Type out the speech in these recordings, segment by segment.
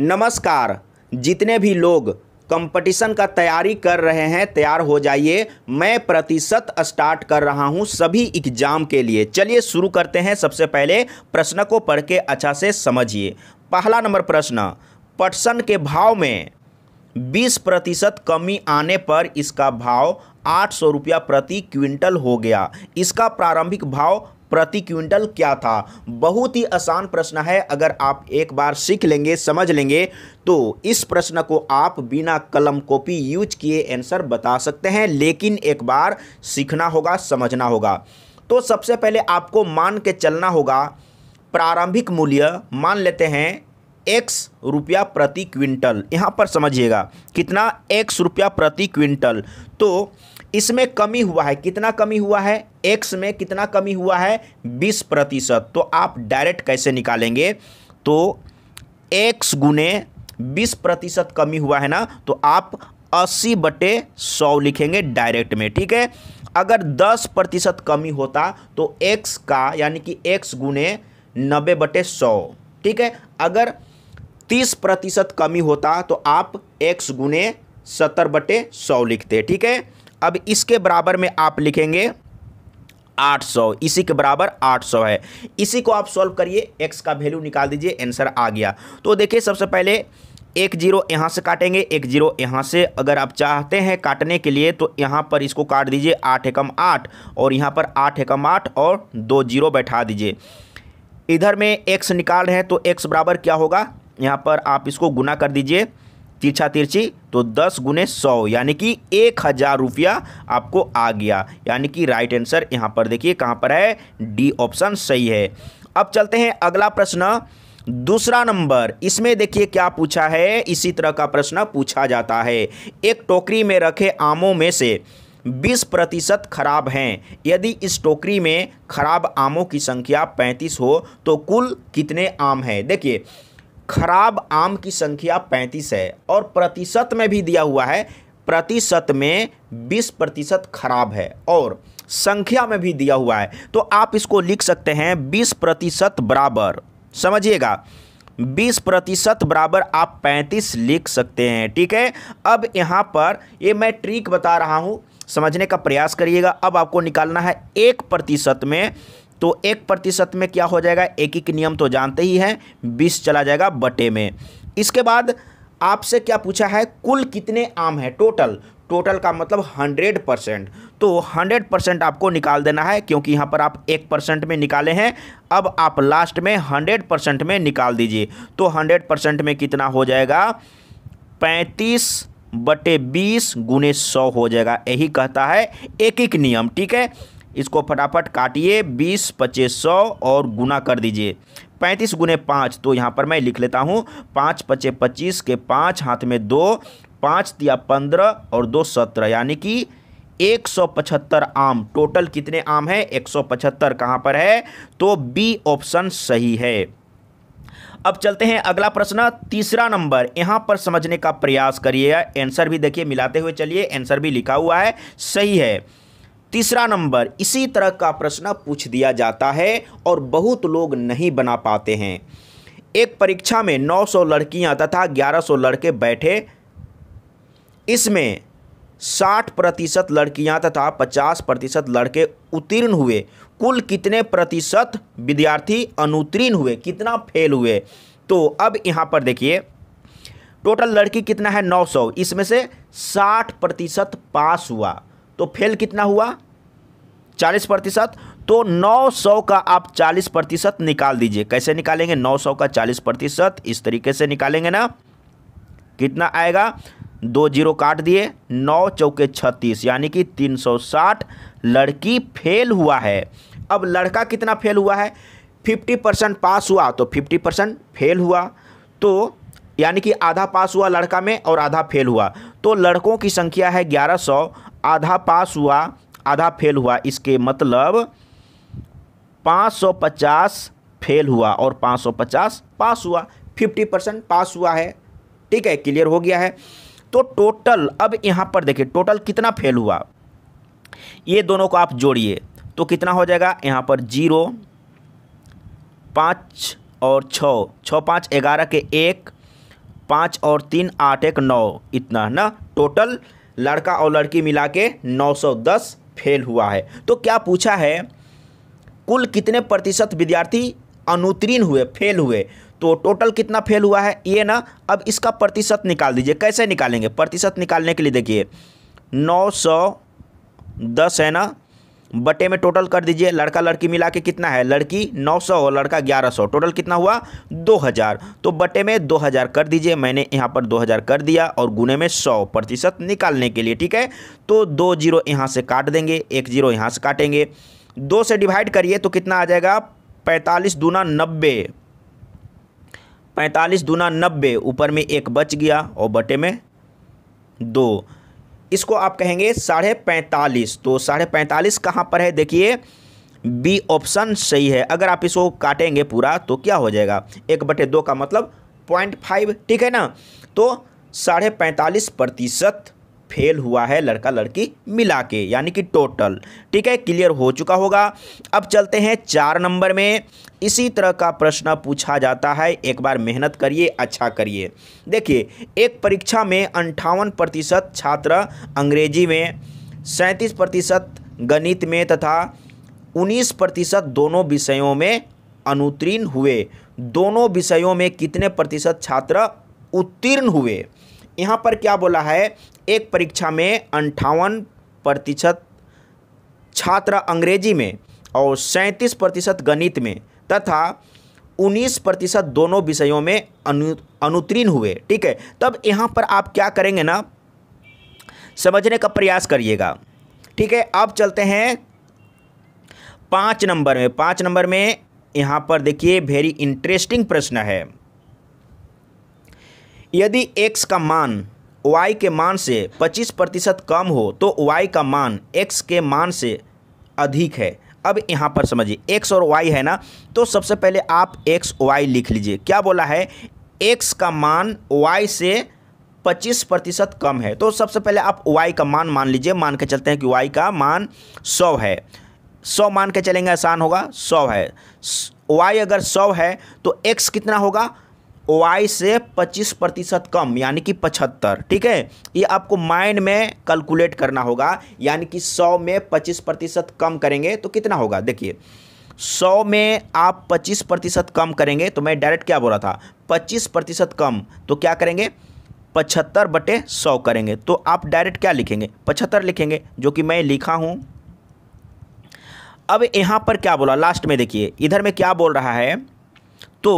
नमस्कार जितने भी लोग कंपटीशन का तैयारी कर रहे हैं तैयार हो जाइए मैं प्रतिशत स्टार्ट कर रहा हूं सभी एग्जाम के लिए चलिए शुरू करते हैं सबसे पहले प्रश्न को पढ़ के अच्छा से समझिए पहला नंबर प्रश्न पटसन के भाव में 20 प्रतिशत कमी आने पर इसका भाव आठ सौ रुपया प्रति क्विंटल हो गया इसका प्रारंभिक भाव प्रति क्विंटल क्या था बहुत ही आसान प्रश्न है अगर आप एक बार सीख लेंगे समझ लेंगे तो इस प्रश्न को आप बिना कलम कॉपी यूज किए आंसर बता सकते हैं लेकिन एक बार सीखना होगा समझना होगा तो सबसे पहले आपको मान के चलना होगा प्रारंभिक मूल्य मान लेते हैं एक्स रुपया प्रति क्विंटल यहाँ पर समझिएगा कितना एक्स रुपया प्रति क्विंटल तो इसमें कमी हुआ है कितना कमी हुआ है एक्स में कितना कमी हुआ है बीस प्रतिशत तो आप डायरेक्ट कैसे निकालेंगे तो एक्स गुने बीस प्रतिशत कमी हुआ है ना तो आप अस्सी बटे सौ लिखेंगे डायरेक्ट में ठीक है अगर दस प्रतिशत कमी होता तो एक्स का यानी कि एक्स गुने नब्बे बटे सौ ठीक है अगर तीस प्रतिशत कमी होता तो आप एक्स गुने सत्तर बटे सौ लिखते ठीक है अब इसके बराबर में आप लिखेंगे 800 इसी के बराबर 800 है इसी को आप सॉल्व करिए एक्स का वैल्यू निकाल दीजिए आंसर आ गया तो देखिए सबसे पहले एक जीरो यहाँ से काटेंगे एक जीरो यहाँ से अगर आप चाहते हैं काटने के लिए तो यहाँ पर इसको काट दीजिए आठ एकम आठ और यहाँ पर आठ एकम आठ और दो जीरो बैठा दीजिए इधर में एक्स निकाल रहे हैं तो एक्स बराबर क्या होगा यहाँ पर आप इसको गुना कर दीजिए तिरछा तिरछी तो दस गुने सौ यानी कि एक हज़ार रुपया आपको आ गया यानी कि राइट आंसर यहाँ पर देखिए कहाँ पर है डी ऑप्शन सही है अब चलते हैं अगला प्रश्न दूसरा नंबर इसमें देखिए क्या पूछा है इसी तरह का प्रश्न पूछा जाता है एक टोकरी में रखे आमों में से 20 प्रतिशत खराब हैं यदि इस टोकरी में खराब आमों की संख्या 35 हो तो कुल कितने आम हैं देखिए खराब आम की संख्या 35 है और प्रतिशत में भी दिया हुआ है प्रतिशत में 20 प्रतिशत खराब है और संख्या में भी दिया हुआ है तो आप इसको लिख सकते हैं 20 प्रतिशत बराबर समझिएगा 20 प्रतिशत बराबर आप 35 लिख सकते हैं ठीक है अब यहाँ पर ये मैं ट्रिक बता रहा हूँ समझने का प्रयास करिएगा अब आपको निकालना है एक प्रतिशत में तो एक प्रतिशत में क्या हो जाएगा एक एक नियम तो जानते ही हैं बीस चला जाएगा बटे में इसके बाद आपसे क्या पूछा है कुल कितने आम हैं टोटल टोटल का मतलब हंड्रेड परसेंट तो हंड्रेड परसेंट आपको निकाल देना है क्योंकि यहाँ पर आप एक परसेंट में निकाले हैं अब आप लास्ट में हंड्रेड परसेंट में निकाल दीजिए तो हंड्रेड परसेंट में कितना हो जाएगा पैंतीस बटे बीस गुने सौ हो जाएगा यही कहता है एक एक नियम ठीक है इसको फटाफट काटिए बीस पच्चीस सौ और गुना कर दीजिए पैंतीस गुने पाँच तो यहाँ पर मैं लिख लेता हूँ पाँच पच्चे पच्चीस के पाँच हाथ में दो पाँच दिया पंद्रह और दो सत्रह यानी कि एक सौ पचहत्तर आम टोटल कितने आम है एक सौ पचहत्तर कहाँ पर है तो बी ऑप्शन सही है अब चलते हैं अगला प्रश्न तीसरा नंबर यहाँ पर समझने का प्रयास करिए आंसर भी देखिए मिलाते हुए चलिए आंसर भी लिखा हुआ है सही है तीसरा नंबर इसी तरह का प्रश्न पूछ दिया जाता है और बहुत लोग नहीं बना पाते हैं एक परीक्षा में 900 लड़कियां तथा 1100 लड़के बैठे इसमें 60 प्रतिशत लड़कियां तथा 50 प्रतिशत लड़के उत्तीर्ण हुए कुल कितने प्रतिशत विद्यार्थी अनुत्तीर्ण हुए कितना फेल हुए तो अब यहाँ पर देखिए टोटल लड़की कितना है 900 इसमें से 60 प्रतिशत पास हुआ तो फेल कितना हुआ चालीस प्रतिशत तो 900 का आप 40 प्रतिशत निकाल दीजिए कैसे निकालेंगे 900 का 40 प्रतिशत इस तरीके से निकालेंगे ना कितना आएगा दो जीरो काट दिए नौ चौके छत्तीस यानी कि 360 लड़की फेल हुआ है अब लड़का कितना फेल हुआ है 50 परसेंट पास हुआ तो 50 परसेंट फेल हुआ तो यानी कि आधा पास हुआ लड़का में और आधा फेल हुआ तो लड़कों की संख्या है 1100 आधा पास हुआ आधा फेल हुआ इसके मतलब 550 फेल हुआ और 550 पास हुआ 50 परसेंट पास हुआ है ठीक है क्लियर हो गया है तो टोटल अब यहाँ पर देखिए टोटल कितना फेल हुआ ये दोनों को आप जोड़िए तो कितना हो जाएगा यहाँ पर जीरो पाँच और छः छः पाँच ग्यारह के एक पाँच और तीन आठ एक नौ इतना है ना टोटल लड़का और लड़की मिला के नौ फेल हुआ है तो क्या पूछा है कुल कितने प्रतिशत विद्यार्थी अनुत्तीर्ण हुए फेल हुए तो टोटल कितना फेल हुआ है ये ना अब इसका प्रतिशत निकाल दीजिए कैसे निकालेंगे प्रतिशत निकालने के लिए देखिए नौ सौ दस है ना बटे में टोटल कर दीजिए लड़का लड़की मिला के कितना है लड़की 900 और लड़का 1100 टोटल कितना हुआ 2000 तो बटे में 2000 कर दीजिए मैंने यहाँ पर 2000 कर दिया और गुने में 100 प्रतिशत निकालने के लिए ठीक है तो दो जीरो यहाँ से काट देंगे एक जीरो यहाँ से काटेंगे दो से डिवाइड करिए तो कितना आ जाएगा पैंतालीस दूना नब्बे पैंतालीस दूना नब्बे ऊपर में एक बच गया और बटे में दो इसको आप कहेंगे साढ़े पैंतालीस तो साढ़े पैंतालीस कहाँ पर है देखिए बी ऑप्शन सही है अगर आप इसको काटेंगे पूरा तो क्या हो जाएगा एक बटे दो का मतलब पॉइंट फाइव ठीक है ना तो साढ़े पैंतालीस प्रतिशत फेल हुआ है लड़का लड़की मिला के यानी कि टोटल ठीक है क्लियर हो चुका होगा अब चलते हैं चार नंबर में इसी तरह का प्रश्न पूछा जाता है एक बार मेहनत करिए अच्छा करिए देखिए एक परीक्षा में अंठावन प्रतिशत छात्र अंग्रेजी में सैंतीस प्रतिशत गणित में तथा उन्नीस प्रतिशत दोनों विषयों में अनुत्तीर्ण हुए दोनों विषयों में कितने प्रतिशत छात्र उत्तीर्ण हुए यहाँ पर क्या बोला है एक परीक्षा में अंठावन प्रतिशत छात्र अंग्रेजी में और सैंतीस प्रतिशत गणित में तथा उन्नीस प्रतिशत दोनों विषयों में अनु अनुत्तीर्ण हुए ठीक है तब यहाँ पर आप क्या करेंगे ना समझने का प्रयास करिएगा ठीक है अब चलते हैं पाँच नंबर में पाँच नंबर में यहाँ पर देखिए वेरी इंटरेस्टिंग प्रश्न है यदि एक्स का मान y के मान से 25 प्रतिशत कम हो तो y का मान x के मान से अधिक है अब यहाँ पर समझिए x और y है ना तो सबसे पहले आप x y लिख लीजिए क्या बोला है x का मान y से 25 प्रतिशत कम है तो सबसे पहले आप y का मान मान लीजिए मान के चलते हैं कि y का मान 100 है 100 मान के चलेंगे आसान होगा 100 है y अगर 100 है तो x कितना होगा वाई से 25 प्रतिशत कम यानी कि 75 ठीक है ये आपको माइंड में कैलकुलेट करना होगा यानी कि 100 में 25 प्रतिशत कम करेंगे तो कितना होगा देखिए 100 में आप 25 प्रतिशत कम करेंगे तो मैं डायरेक्ट क्या बोला था 25 प्रतिशत कम तो क्या करेंगे पचहत्तर बटे सौ करेंगे तो आप डायरेक्ट क्या लिखेंगे पचहत्तर लिखेंगे जो कि मैं लिखा हूँ अब यहाँ पर क्या बोला लास्ट में देखिए इधर में क्या बोल रहा है तो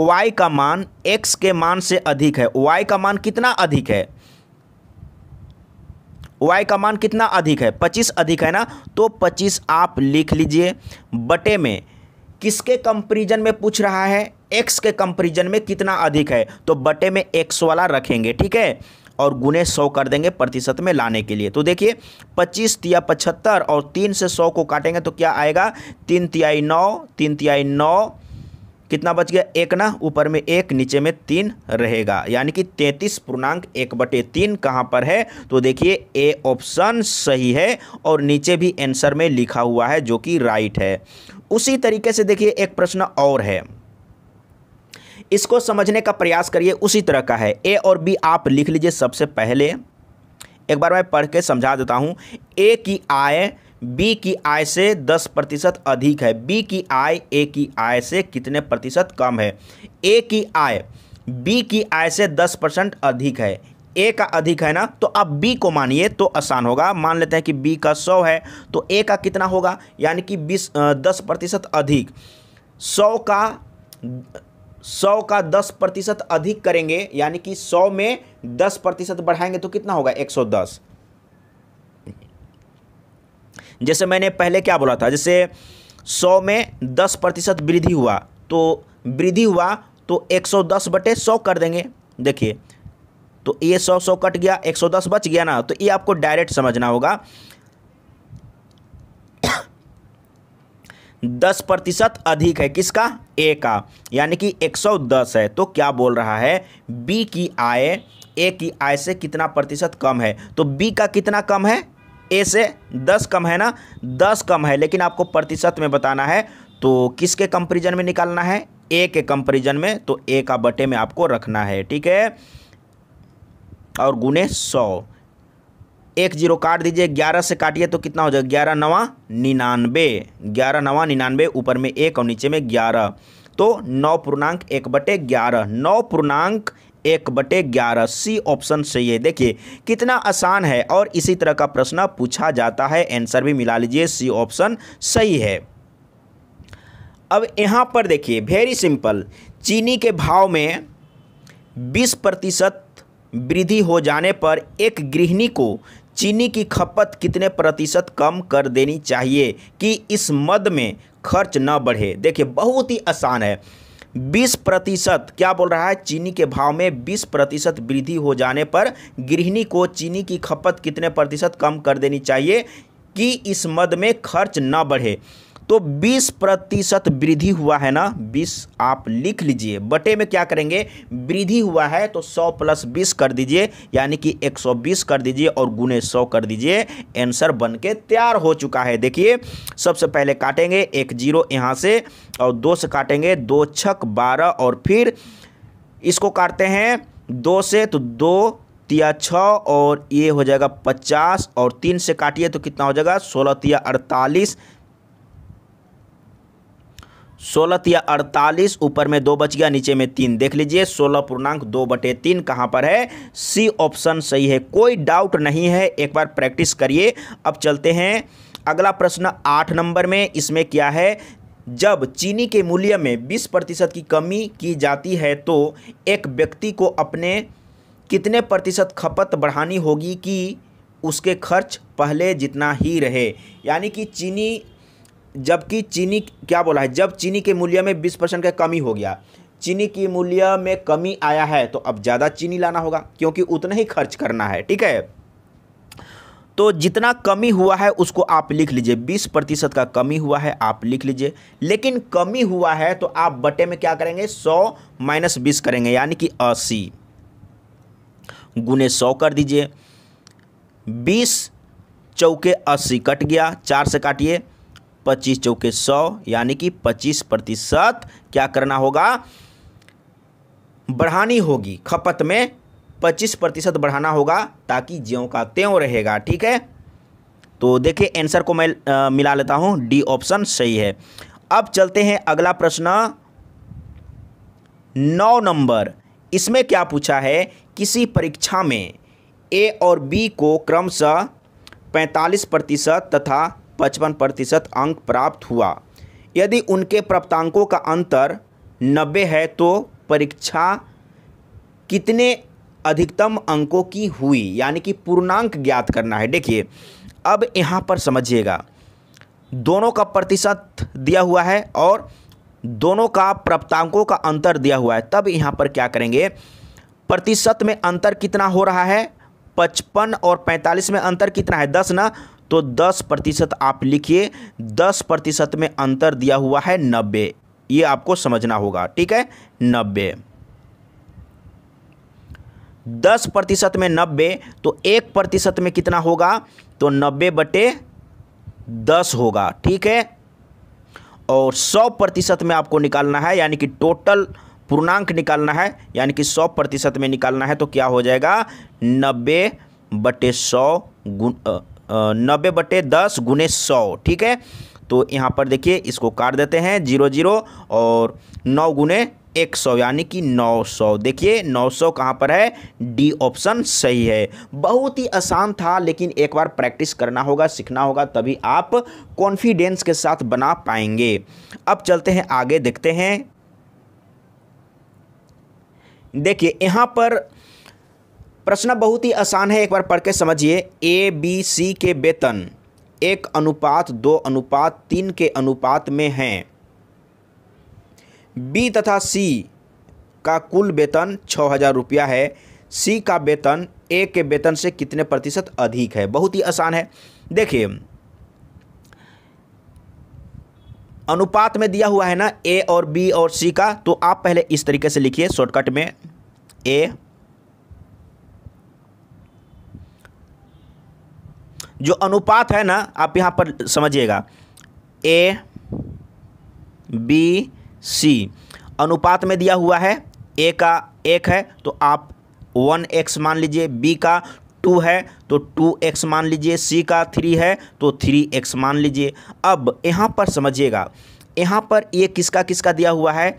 y का मान x के मान से अधिक है y का मान कितना अधिक है y का मान कितना अधिक है 25 अधिक है ना तो 25 आप लिख लीजिए बटे में किसके कंपेरिजन में पूछ रहा है x के कंपेरिजन में कितना अधिक है तो बटे में x वाला रखेंगे ठीक है और गुने सौ कर देंगे प्रतिशत में लाने के लिए तो देखिए पच्चीस तिया पचहत्तर और तीन से सौ को काटेंगे तो क्या आएगा तीन तिहाई नौ तीन तिहाई नौ कितना बच गया एक ना ऊपर में एक नीचे में तीन रहेगा यानी कि तैंतीस पूर्णांक एक बटे तीन कहाँ पर है तो देखिए ए ऑप्शन सही है और नीचे भी आंसर में लिखा हुआ है जो कि राइट है उसी तरीके से देखिए एक प्रश्न और है इसको समझने का प्रयास करिए उसी तरह का है ए और बी आप लिख लीजिए सबसे पहले एक बार मैं पढ़ के समझा देता हूँ ए की आय बी की आय से दस प्रतिशत अधिक है बी की आय ए की आय से कितने प्रतिशत कम है ए की आय बी की आय से दस परसेंट अधिक है ए का अधिक है ना तो आप बी को मानिए तो आसान होगा मान लेते हैं कि बी का सौ है तो ए का कितना होगा यानी कि बीस दस प्रतिशत अधिक सौ का सौ का दस प्रतिशत अधिक करेंगे यानी कि सौ में दस प्रतिशत बढ़ाएंगे तो कितना होगा एक सौ दस जैसे मैंने पहले क्या बोला था जैसे सौ में दस प्रतिशत वृद्धि हुआ तो वृद्धि हुआ तो एक सौ दस बटे सौ कर देंगे देखिए तो ये सौ सौ कट गया एक सौ दस बच गया ना तो ये आपको डायरेक्ट समझना होगा दस प्रतिशत अधिक है किसका ए का यानी कि एक सौ दस है तो क्या बोल रहा है बी की आय ए की आय से कितना प्रतिशत कम है तो बी का कितना कम है ए से दस कम है ना दस कम है लेकिन आपको प्रतिशत में बताना है तो किसके कंपेरिजन में निकालना है ए के कंपेरिजन में तो ए का बटे में आपको रखना है ठीक है और गुने सौ एक जीरो काट दीजिए ग्यारह से काटिए तो कितना हो जाएगा ग्यारह नवा निन्यानबे ग्यारह नवा निन्यानबे ऊपर में एक और नीचे में ग्यारह तो नौ पूर्णांक एक बटे ग्यारह नौ पूर्णांक एक बटे ग्यारह सी ऑप्शन सही है देखिए कितना आसान है और इसी तरह का प्रश्न पूछा जाता है आंसर भी मिला लीजिए सी ऑप्शन सही है अब यहाँ पर देखिए वेरी सिंपल चीनी के भाव में बीस प्रतिशत वृद्धि हो जाने पर एक गृहिणी को चीनी की खपत कितने प्रतिशत कम कर देनी चाहिए कि इस मद में खर्च न बढ़े देखिए बहुत ही आसान है 20 प्रतिशत क्या बोल रहा है चीनी के भाव में 20 प्रतिशत वृद्धि हो जाने पर गृहिणी को चीनी की खपत कितने प्रतिशत कम कर देनी चाहिए कि इस मद में खर्च न बढ़े तो 20 प्रतिशत वृद्धि हुआ है ना 20 आप लिख लीजिए बटे में क्या करेंगे वृद्धि हुआ है तो 100 प्लस 20 कर दीजिए यानी कि 120 कर दीजिए और गुने 100 कर दीजिए आंसर बन के तैयार हो चुका है देखिए सबसे पहले काटेंगे एक जीरो यहाँ से और दो से काटेंगे दो छक बारह और फिर इसको काटते हैं दो से तो दो तिया छ और ये हो जाएगा पचास और तीन से काटिए तो कितना हो जाएगा सोलह तिया अड़तालीस सोलह या अड़तालीस ऊपर में दो बच गया नीचे में तीन देख लीजिए सोलह पूर्णांक दो बटे तीन कहाँ पर है सी ऑप्शन सही है कोई डाउट नहीं है एक बार प्रैक्टिस करिए अब चलते हैं अगला प्रश्न आठ नंबर में इसमें क्या है जब चीनी के मूल्य में बीस प्रतिशत की कमी की जाती है तो एक व्यक्ति को अपने कितने प्रतिशत खपत बढ़ानी होगी कि उसके खर्च पहले जितना ही रहे यानी कि चीनी जबकि चीनी क्या बोला है जब चीनी के मूल्य में बीस परसेंट का कमी हो गया चीनी की मूल्य में कमी आया है तो अब ज़्यादा चीनी लाना होगा क्योंकि उतना ही खर्च करना है ठीक है तो जितना कमी हुआ है उसको आप लिख लीजिए बीस प्रतिशत का कमी हुआ है आप लिख लीजिए लेकिन कमी हुआ है तो आप बटे में क्या करेंगे सौ माइनस बीस करेंगे यानी कि अस्सी गुने सौ कर दीजिए बीस चौके अस्सी कट गया चार से काटिए पच्चीस चौके सौ यानी कि पच्चीस प्रतिशत क्या करना होगा बढ़ानी होगी खपत में पच्चीस प्रतिशत बढ़ाना होगा ताकि ज्यों का त्यों रहेगा ठीक है तो देखिए आंसर को मैं आ, मिला लेता हूँ डी ऑप्शन सही है अब चलते हैं अगला प्रश्न नौ नंबर इसमें क्या पूछा है किसी परीक्षा में ए और बी को क्रमशः पैंतालीस प्रतिशत तथा पचपन प्रतिशत अंक प्राप्त हुआ यदि उनके प्राप्तांकों का अंतर नब्बे है तो परीक्षा कितने अधिकतम अंकों की हुई यानी कि पूर्णांक ज्ञात करना है देखिए अब यहाँ पर समझिएगा दोनों का प्रतिशत दिया हुआ है और दोनों का प्राप्तांकों का अंतर दिया हुआ है तब यहाँ पर क्या करेंगे प्रतिशत में अंतर कितना हो रहा है पचपन और पैंतालीस में अंतर कितना है दस ना तो 10 प्रतिशत आप लिखिए 10 प्रतिशत में अंतर दिया हुआ है नब्बे ये आपको समझना होगा ठीक है नब्बे दस प्रतिशत में नब्बे तो एक प्रतिशत में कितना होगा तो नब्बे बटे दस होगा ठीक है और सौ प्रतिशत में आपको निकालना है यानी कि टोटल पूर्णांक निकालना है यानी कि सौ प्रतिशत में निकालना है तो क्या हो जाएगा नब्बे बटे सौ गुण नब्बे बटे दस गुने सौ ठीक है तो यहाँ पर देखिए इसको काट देते हैं जीरो जीरो और नौ गुने एक सौ यानी कि नौ सौ देखिए नौ सौ कहाँ पर है डी ऑप्शन सही है बहुत ही आसान था लेकिन एक बार प्रैक्टिस करना होगा सीखना होगा तभी आप कॉन्फिडेंस के साथ बना पाएंगे अब चलते हैं आगे देखते हैं देखिए यहाँ पर प्रश्न बहुत ही आसान है एक बार पढ़ के समझिए ए बी सी के वेतन एक अनुपात दो अनुपात तीन के अनुपात में हैं बी तथा सी का कुल वेतन छः हज़ार रुपया है सी का वेतन ए के वेतन से कितने प्रतिशत अधिक है बहुत ही आसान है देखिए अनुपात में दिया हुआ है ना ए और बी और सी का तो आप पहले इस तरीके से लिखिए शॉर्टकट में ए जो अनुपात है ना आप यहाँ पर समझिएगा ए बी सी अनुपात में दिया हुआ है ए का एक है तो आप वन एक्स मान लीजिए बी का टू है तो टू एक्स मान लीजिए सी का थ्री है तो थ्री एक्स मान लीजिए अब यहाँ पर समझिएगा यहाँ पर ये किसका किसका दिया हुआ है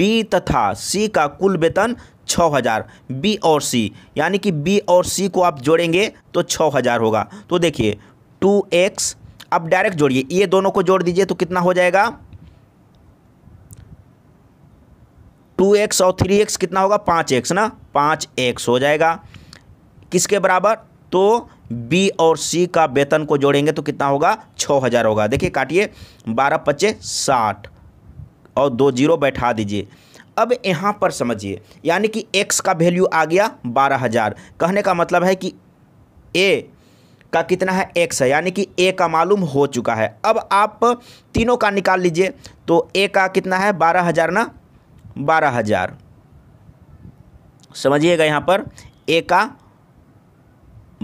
बी तथा सी का कुल वेतन छ हज़ार बी और सी यानी कि बी और सी को आप जोड़ेंगे तो छ हज़ार होगा तो देखिए टू एक्स अब डायरेक्ट जोड़िए ये दोनों को जोड़ दीजिए तो कितना हो जाएगा टू एक्स और थ्री एक्स कितना होगा पाँच एक्स ना पाँच एक्स हो जाएगा किसके बराबर तो बी और सी का वेतन को जोड़ेंगे तो कितना होगा छः हज़ार होगा देखिए काटिए बारह पच्चे साठ और दो जीरो बैठा दीजिए अब यहाँ पर समझिए यानी कि एक्स का वैल्यू आ गया बारह हज़ार कहने का मतलब है कि ए का कितना है एक्स है यानी कि ए का मालूम हो चुका है अब आप तीनों का निकाल लीजिए तो ए का कितना है बारह हज़ार ना बारह हज़ार समझिएगा यहाँ पर ए का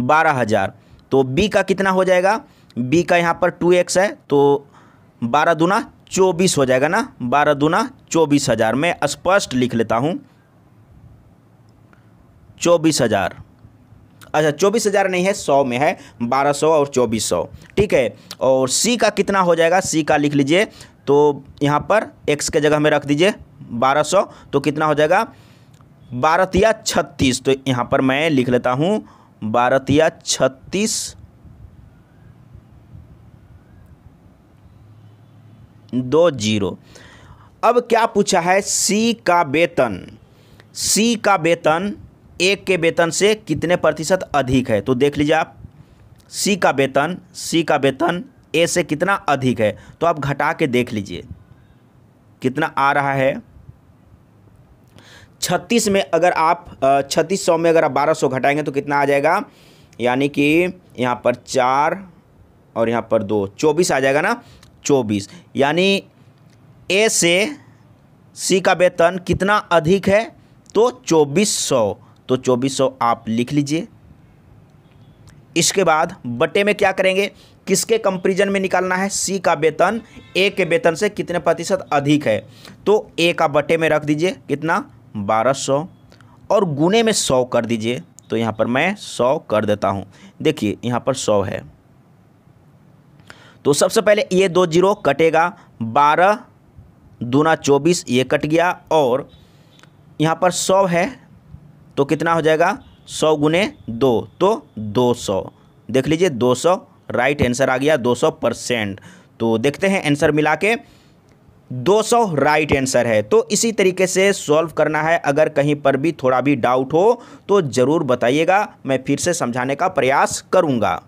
बारह हज़ार तो बी का कितना हो जाएगा बी का यहाँ पर टू एक्स है तो बारह दूना चौबीस हो जाएगा ना बारह दूना चौबीस हज़ार मैं स्पष्ट लिख लेता हूँ चौबीस हज़ार अच्छा चौबीस हज़ार नहीं है सौ में है बारह सौ और चौबीस सौ ठीक है और सी का कितना हो जाएगा सी का लिख लीजिए तो यहाँ पर एक्स के जगह में रख दीजिए बारह सौ तो कितना हो जाएगा बारह या छत्तीस तो यहाँ पर मैं लिख लेता हूँ बारतिया छत्तीस दो जीरो अब क्या पूछा है सी का वेतन सी का वेतन एक के वेतन से कितने प्रतिशत अधिक है तो देख लीजिए आप सी का वेतन सी का वेतन ए से कितना अधिक है तो आप घटा के देख लीजिए कितना आ रहा है छत्तीस में अगर आप छत्तीस सौ में अगर आप बारह सौ घटाएंगे तो कितना आ जाएगा यानी कि यहाँ पर चार और यहाँ पर दो चौबीस आ जाएगा ना चौबीस यानी ए से सी का वेतन कितना अधिक है तो चौबीस सौ तो चौबीस सौ आप लिख लीजिए इसके बाद बटे में क्या करेंगे किसके कंपेरिजन में निकालना है सी का वेतन ए के वेतन से कितने प्रतिशत अधिक है तो ए का बटे में रख दीजिए कितना बारह सौ और गुने में सौ कर दीजिए तो यहाँ पर मैं सौ कर देता हूँ देखिए यहाँ पर सौ है तो सबसे पहले ये दो जीरो कटेगा बारह दूना चौबीस ये कट गया और यहाँ पर सौ है तो कितना हो जाएगा सौ गुने दो तो दो सौ देख लीजिए दो सौ राइट आंसर आ गया दो सौ परसेंट तो देखते हैं आंसर मिला के 200 राइट आंसर है तो इसी तरीके से सॉल्व करना है अगर कहीं पर भी थोड़ा भी डाउट हो तो ज़रूर बताइएगा मैं फिर से समझाने का प्रयास करूँगा